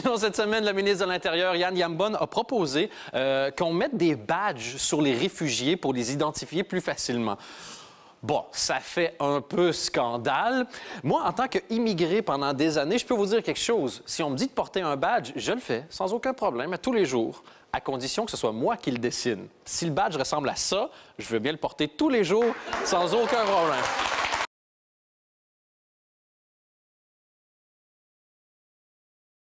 Sinon, cette semaine, le ministre de l'Intérieur, Yann Yambon, a proposé euh, qu'on mette des badges sur les réfugiés pour les identifier plus facilement. Bon, ça fait un peu scandale. Moi, en tant qu'immigré pendant des années, je peux vous dire quelque chose. Si on me dit de porter un badge, je le fais sans aucun problème, à tous les jours, à condition que ce soit moi qui le dessine. Si le badge ressemble à ça, je veux bien le porter tous les jours sans aucun problème.